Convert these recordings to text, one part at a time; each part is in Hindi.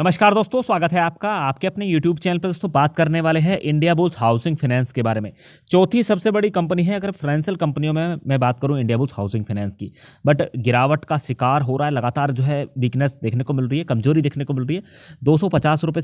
नमस्कार दोस्तों स्वागत है आपका आपके अपने YouTube चैनल पर दोस्तों बात करने वाले हैं इंडिया बुल्स हाउसिंग फाइनेंस के बारे में चौथी सबसे बड़ी कंपनी है अगर फाइनेंशियल कंपनियों में मैं बात करूं इंडिया बुल्स हाउसिंग फाइनेंस की बट गिरावट का शिकार हो रहा है लगातार जो है वीकनेस देखने को मिल रही है कमजोरी देखने को मिल रही है दो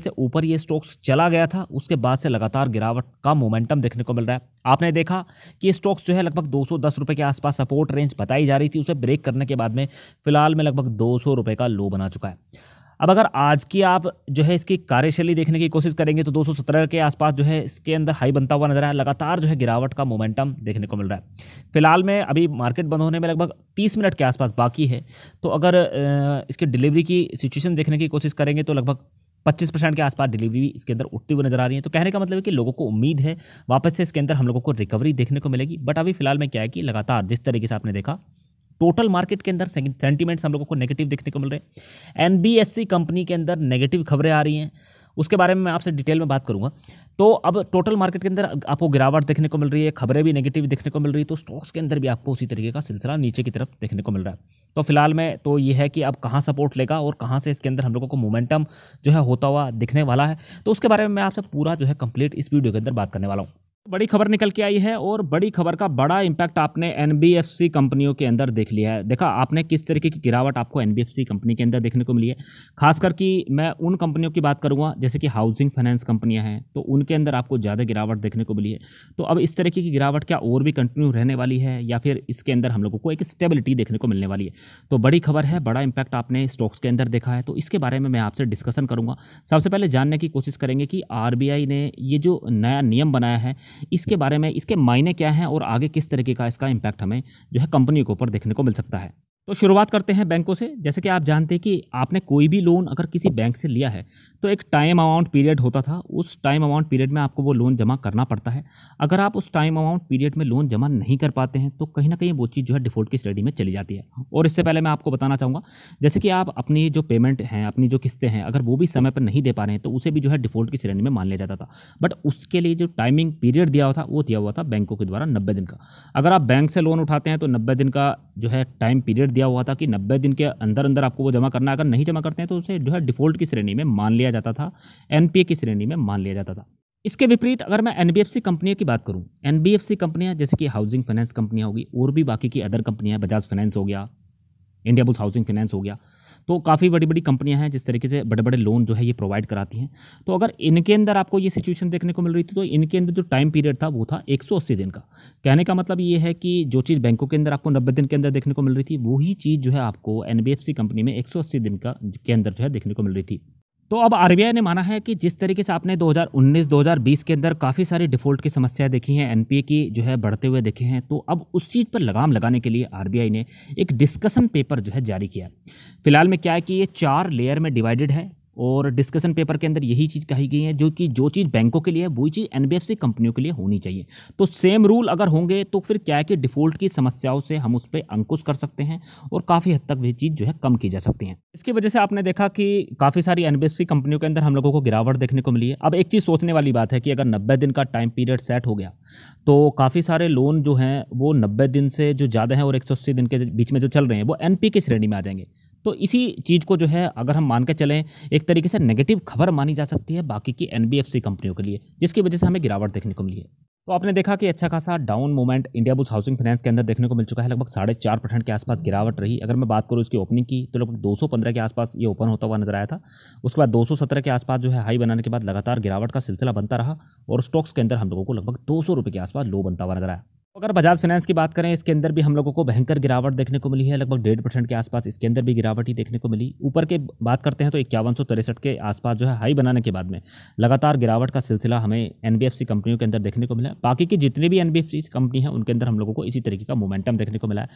से ऊपर ये स्टॉक्स चला गया था उसके बाद से लगातार गिरावट का मोमेंटम देखने को मिल रहा है आपने देखा कि स्टॉक्स जो है लगभग दो रुपए के आसपास सपोर्ट रेंज बताई जा रही थी उसे ब्रेक करने के बाद में फिलहाल में लगभग दो का लो बना चुका है अब अगर आज की आप जो है इसकी कार्यशैली देखने की कोशिश करेंगे तो 217 के आसपास जो है इसके अंदर हाई बनता हुआ नजर आया लगातार जो है गिरावट का मोमेंटम देखने को मिल रहा है फिलहाल में अभी मार्केट बंद होने में लगभग 30 मिनट के आसपास बाकी है तो अगर इसके डिलीवरी की सिचुएशन देखने की कोशिश करेंगे तो लगभग पच्चीस परसेंट के आसपास डिलीवरी भी इसके अंदर उठती हुई नजर आ रही है तो कहने का मतलब है कि लोगों को उम्मीद है वापस से इसके अंदर हम लोगों को रिकवरी देखने को मिलेगी बट अभी फिलहाल में क्या है कि लगातार जिस तरीके से आपने देखा टोटल मार्केट के अंदर सेंटीमेंट्स हम लोगों को नेगेटिव देखने को मिल रहे हैं एन कंपनी के अंदर नेगेटिव खबरें आ रही हैं उसके बारे में मैं आपसे डिटेल में बात करूंगा तो अब टोटल मार्केट के अंदर आपको गिरावट देखने को मिल रही है खबरें भी नेगेटिव देखने को मिल रही है तो स्टॉक्स के अंदर भी आपको उसी तरीके का सिलसिला नीचे की तरफ देखने को मिल रहा है तो फिलहाल में तो ये है कि अब कहाँ सपोर्ट लेगा और कहाँ से इसके अंदर हम लोगों को मोमेंटम जो है होता हुआ दिखने वाला है तो उसके बारे में मैं आपसे पूरा जो है कंप्लीट इस वीडियो के अंदर बात करने वाला हूँ बड़ी खबर निकल के आई है और बड़ी खबर का बड़ा इम्पैक्ट आपने एन कंपनियों के अंदर देख लिया है देखा आपने किस तरीके की गिरावट आपको एन कंपनी के अंदर देखने को मिली है खासकर कि मैं उन कंपनियों की बात करूंगा जैसे कि हाउसिंग फाइनेंस कंपनियां हैं तो उनके अंदर आपको ज़्यादा गिरावट देखने को मिली है तो अब इस तरीके की गिरावट क्या और भी कंटिन्यू रहने वाली है या फिर इसके अंदर हम लोगों को एक स्टेबिलिटी देखने को मिलने वाली है तो बड़ी खबर है बड़ा इम्पैक्ट आपने स्टॉक्स के अंदर देखा है तो इसके बारे में मैं आपसे डिस्कसन करूँगा सबसे पहले जानने की कोशिश करेंगे कि आर ने ये जो नया नियम बनाया है इसके बारे में इसके मायने क्या हैं और आगे किस तरीके का इसका इम्पैक्ट हमें जो है कंपनी के ऊपर देखने को मिल सकता है तो शुरुआत करते हैं बैंकों से जैसे कि आप जानते हैं कि आपने कोई भी लोन अगर किसी बैंक से लिया है तो एक टाइम अमाउंट पीरियड होता था उस टाइम अमाउंट पीरियड में आपको वो लोन जमा करना पड़ता है अगर आप उस टाइम अमाउंट पीरियड में लोन जमा नहीं कर पाते हैं तो कहीं ना कहीं वो चीज़ जो है डिफॉल्ट की स्टडी में चली जाती है और इससे पहले मैं आपको बताना चाहूँगा जैसे कि आप अपनी जो पेमेंट हैं अपनी जो किस्तें हैं अगर वो भी समय पर नहीं दे पा रहे हैं तो उसे भी जो है डिफॉल्ट की श्रेणी में मान लिया जाता था बट उसके लिए जो टाइमिंग पीरियड दिया हुआ था वो दिया हुआ था बैंकों के द्वारा नब्बे दिन का अगर आप बैंक से लोन उठाते हैं तो नब्बे दिन का जो है टाइम पीरियड दिया हुआ था कि नब्बे दिन के अंदर अंदर आपको वो जमा करना है अगर नहीं जमा करते हैं तो उसे जो है डिफॉल्ट की श्रेणी में मान लिया जाता था एनपीए की श्रेणी में मान लिया जाता था इसके विपरीत अगर मैं एन कंपनियों की बात करूं एन कंपनियां जैसे कि हाउसिंग फाइनेंस कंपनियां होगी और भी बाकी की अदर कंपनियां बजाज फाइनेंस हो गया इंडिया बुल्स हाउसिंग फाइनेंस हो गया तो काफ़ी बड़ी बड़ी कंपनियां हैं जिस तरीके से बड़े बड़े लोन जो है ये प्रोवाइड कराती हैं तो अगर इनके अंदर आपको ये सिचुएशन देखने को मिल रही थी तो इनके अंदर जो टाइम पीरियड था वो था 180 दिन का कहने का मतलब ये है कि जो चीज़ बैंकों के अंदर आपको नब्बे दिन के अंदर देखने को मिल रही थी वही चीज़ जो है आपको एन कंपनी में एक दिन का के अंदर जो है देखने को मिल रही थी तो अब आर ने माना है कि जिस तरीके से आपने 2019-2020 के अंदर काफ़ी सारी डिफ़ॉल्ट की समस्याएं देखी हैं एनपीए की जो है बढ़ते हुए देखे हैं तो अब उस चीज़ पर लगाम लगाने के लिए आर ने एक डिस्कशन पेपर जो है जारी किया फिलहाल में क्या है कि ये चार लेयर में डिवाइडेड है और डिस्कशन पेपर के अंदर यही चीज़ कही गई है जो कि जो चीज़ बैंकों के लिए है वही चीज़ एनबीएफसी कंपनियों के लिए होनी चाहिए तो सेम रूल अगर होंगे तो फिर क्या है कि डिफ़ॉल्ट की समस्याओं से हम उस पर अंकुश कर सकते हैं और काफ़ी हद तक वह चीज़ जो है कम की जा सकती है इसकी वजह से आपने देखा कि काफ़ी सारी एन कंपनियों के अंदर हम लोगों को गिरावट देखने को मिली है अब एक चीज़ सोचने वाली बात है कि अगर नब्बे दिन का टाइम पीरियड सेट हो गया तो काफ़ी सारे लोन जो हैं वो नब्बे दिन से जो ज़्यादा हैं और एक दिन के बीच में जो चल रहे हैं वो एन की श्रेणी में आ जाएंगे तो इसी चीज़ को जो है अगर हम मान के चलें एक तरीके से नेगेटिव खबर मानी जा सकती है बाकी की एन कंपनियों के लिए जिसकी वजह से हमें गिरावट देखने को मिली है तो आपने देखा कि अच्छा खासा down movement India bulls housing finance के अंदर देखने को मिल चुका है लगभग साढ़े चार परसेंट के आसपास गिरावट रही अगर मैं बात करूँ इसकी ओपनिंग की तो लगभग 215 के आसपास ये ओपन होता हुआ नजर आया था उसके बाद 217 के आसपास जो है हाई बनाने के बाद लगातार गिरावट का सिलसिला बनता रहा और स्टॉक्स के अंदर हम लोगों को लगभग दो सौ के आसपास लो बनता हुआ नजर आया तो अगर बजाज फाइनेंस की बात करें इसके अंदर भी हम लोगों को भयंकर गिरावट देखने को मिली है लगभग डेढ़ परसेंट के आसपास इसके अंदर भी गिरावट ही देखने को मिली ऊपर के बात करते हैं तो इक्यावन सौ तिरसठ के आसपास जो है हाई बनाने के बाद में लगातार गिरावट का सिलसिला हमें एन कंपनियों के अंदर देखने को मिला बाकी की जितनी भी एन कंपनी है उनके अंदर हम लोगों को इसी तरीके का मोमेंटम देखने को मिला है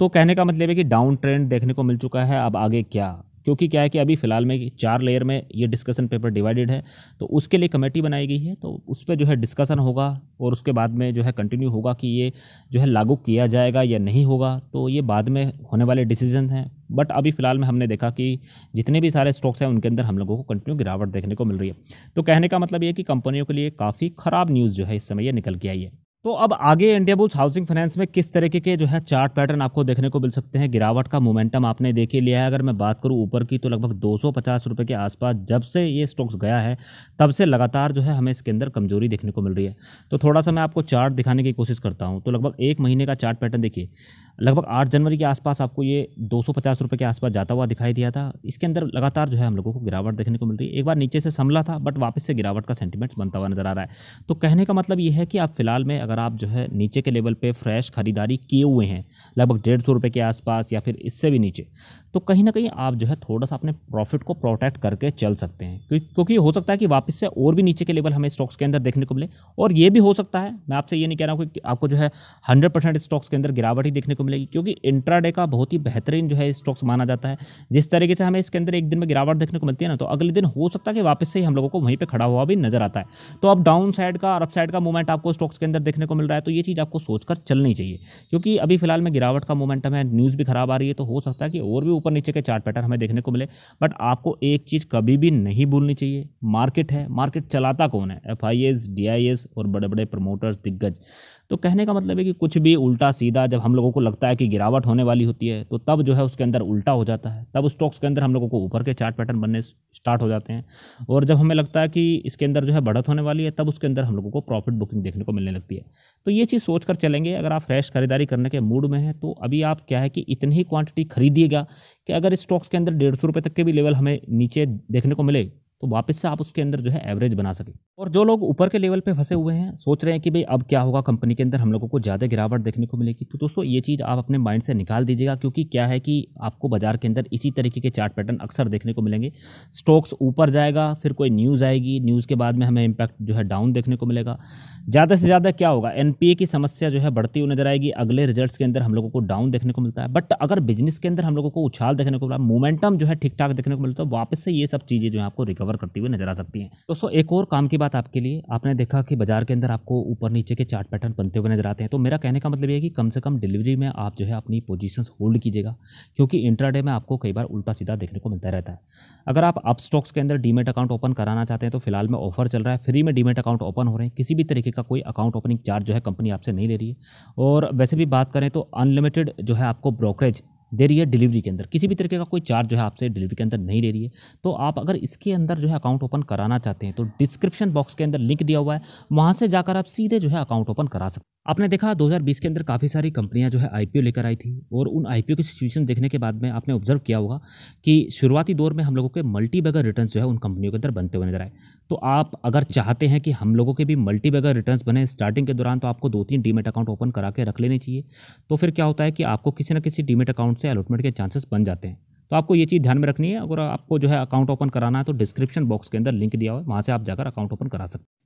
तो कहने का मतलब है कि डाउन ट्रेंड देखने को मिल चुका है अब आगे क्या क्योंकि क्या है कि अभी फ़िलहाल में चार लेयर में ये डिस्कशन पेपर डिवाइडेड है तो उसके लिए कमेटी बनाई गई है तो उस पर जो है डिस्कसन होगा और उसके बाद में जो है कंटिन्यू होगा कि ये जो है लागू किया जाएगा या नहीं होगा तो ये बाद में होने वाले डिसीजन हैं बट अभी फ़िलहाल में हमने देखा कि जितने भी सारे स्टॉक्स हैं उनके अंदर हम लोगों को कंटिन्यू गिरावट देखने को मिल रही है तो कहने का मतलब ये कि कंपनियों के लिए काफ़ी ख़राब न्यूज़ जो है इस समय ये निकल के आई है तो अब आगे इंडिया बुल्स हाउसिंग फाइनेंस में किस तरीके के जो है चार्ट पैटर्न आपको देखने को मिल सकते हैं गिरावट का मोमेंटम आपने देख ही लिया है अगर मैं बात करूं ऊपर की तो लगभग दो सौ के आसपास जब से ये स्टॉक्स गया है तब से लगातार जो है हमें इसके अंदर कमजोरी देखने को मिल रही है तो थोड़ा सा मैं आपको चार्ट दिखाने की कोशिश करता हूँ तो लगभग एक महीने का चार्ट पैटर्न देखिए लगभग आठ जनवरी के आसपास आपको ये दो सौ पचास रुपये के आसपास जाता हुआ दिखाई दिया था इसके अंदर लगातार जो है हम लोगों को गिरावट देखने को मिल रही है एक बार नीचे से संभला था बट वापस से गिरावट का सेंटीमेंट बनता हुआ नजर आ रहा है तो कहने का मतलब ये है कि आप फिलहाल में अगर आप जो है नीचे के लेवल पर फ्रेश खरीदारी किए हुए हैं लगभग डेढ़ सौ के आसपास या फिर इससे भी नीचे तो कहीं ना कहीं आप जो है थोड़ा सा अपने प्रॉफिट को प्रोटेक्ट करके चल सकते हैं क्योंकि हो सकता है कि वापस से और भी नीचे के लेवल हमें स्टॉक्स के अंदर देखने को मिले और ये भी हो सकता है मैं आपसे ये नहीं कह रहा हूँ कि आपको जो है हंड्रेड स्टॉक्स के अंदर गिरावट ही देखने को मिलेगी क्योंकि इंट्राडे का बहुत ही बेहतरीन जो है स्टॉक्स माना जाता है जिस तरीके से हमें इसके अंदर एक दिन में गिरावट देखने को मिलती है ना तो अगले दिन हो सकता है कि वापस से हम लोगों को वहीं पर खड़ा हुआ भी नजर आता है तो अब डाउन साइड का और अप साइड का मूवमेंट आपको स्टॉक्स के अंदर देखने को मिल रहा है तो ये चीज़ आपको सोचकर चलनी चाहिए क्योंकि अभी फिलहाल में गिरावट का मूवमेंट है न्यूज़ भी खराब आ रही है तो हो सकता है कि और भी ऊपर नीचे के चार्ट पैटर्न हमें देखने को मिले बट आपको एक चीज़ कभी भी नहीं भूलनी चाहिए मार्केट है मार्केट चलाता कौन है F I S D I S और बड़े बड़े प्रमोटर्स दिग्गज तो कहने का मतलब है कि कुछ भी उल्टा सीधा जब हम लोगों को लगता है कि गिरावट होने वाली होती है तो तब जो है उसके अंदर उल्टा हो जाता है तब स्टॉक्स के अंदर हम लोगों को ऊपर के चार्ट पैटर्न बनने स्टार्ट हो जाते हैं और जब हमें लगता है कि इसके अंदर जो है बढ़त होने वाली है तब उसके अंदर हम लोगों को प्रॉफिट बुकिंग देखने को मिलने लगती है तो ये चीज़ सोच कर चलेंगे अगर आप फ्रेश खरीदारी करने के मूड में है तो अभी आप क्या है कि इतनी ही क्वांटिटी खरीदिएगा कि अगर स्टॉक्स के अंदर डेढ़ सौ रुपये तक के भी लेवल हमें नीचे देखने को मिले तो वापस से आप उसके अंदर जो है एवरेज बना सकें और जो लोग ऊपर के लेवल पे फंसे हुए हैं सोच रहे हैं कि भाई अब क्या होगा कंपनी के अंदर हम लोगों को ज़्यादा गिरावट देखने को मिलेगी तो दोस्तों ये चीज़ आप अपने माइंड से निकाल दीजिएगा क्योंकि क्या है कि आपको बाजार के अंदर इसी तरीके के चार्ट पैटर्न अक्सर देखने को मिलेंगे स्टॉक्स ऊपर जाएगा फिर कोई न्यूज़ आएगी न्यूज़ के बाद में हमें इम्पैक्ट जो है डाउन देखने को मिलेगा ज़्यादा से ज़्यादा क्या होगा एन की समस्या जो है बढ़ती हुई नजर आएगी अगले रिजल्ट के अंदर हम लोगों को डाउन देखने को मिलता है बट अगर बिजनेस के अंदर हम लोगों को उछाल देखने को मिला मोमेंटम जो है ठीक ठाक देखने को मिलता है तो वापस से ये सब चीज़ें जो है आपको रिकवर कवर करती हुई नजर आ सकती है दोस्तों एक और काम की बात आपके लिए आपने देखा कि बाजार के अंदर आपको ऊपर नीचे के चार्ट पैटर्न बनते हुए नजर आते हैं तो मेरा कहने का मतलब यह कि कम से कम डिलीवरी में आप जो है अपनी पोजिशन होल्ड कीजिएगा क्योंकि इंट्राडे में आपको कई बार उल्टा सीधा देखने को मिलता रहता है अगर आप अप स्टॉक्स के अंदर डीमेट अकाउंट ओपन कराना चाहते हैं तो फिलहाल में ऑफर चल रहा है फ्री में डीमेट अकाउंट ओपन हो रहे हैं किसी भी तरीके का कोई अकाउंट ओपनिंग चार्ज जो है कंपनी आपसे नहीं ले रही है और वैसे भी बात करें तो अनलिमिटेड जो है आपको ब्रोकरेज दे रही है डिलीवरी के अंदर किसी भी तरीके का कोई चार्ज जो है आपसे डिलीवरी के अंदर नहीं ले रही है तो आप अगर इसके अंदर जो है अकाउंट ओपन कराना चाहते हैं तो डिस्क्रिप्शन बॉक्स के अंदर लिंक दिया हुआ है वहाँ से जाकर आप सीधे जो है अकाउंट ओपन करा सकते हैं आपने देखा 2020 के अंदर काफ़ी सारी कंपनियां जो है आईपीओ लेकर आई थी और उन आईपीओ की सिचुएशन देखने के बाद में आपने ऑब्जर्व किया होगा कि शुरुआती दौर में हम लोगों के मल्टी बैगर रिटर्न जो है उन कंपनियों के अंदर बनते हुए नजर आए तो आप अगर चाहते हैं कि हम लोगों के भी मल्टी बैगर रिटर्न बने स्टार्टिंग के दौरान तो आपको दो तीन डीमेट अकाउंट ओपन करा के रख लेने चाहिए तो फिर क्या होता है कि आपको किसी न किसी डीमेट अकाउंट से अलॉटमेंट के चांसेस बन जाते हैं तो आपको ये चीज़ ध्यान में रखनी है अगर आपको जो है अकाउंट ओपन कराना है तो डिस्क्रिप्शन बॉक्स के अंदर लिंक दिया हुआ है वहाँ से आप जाकर अकाउंट ओपन करा सकते हैं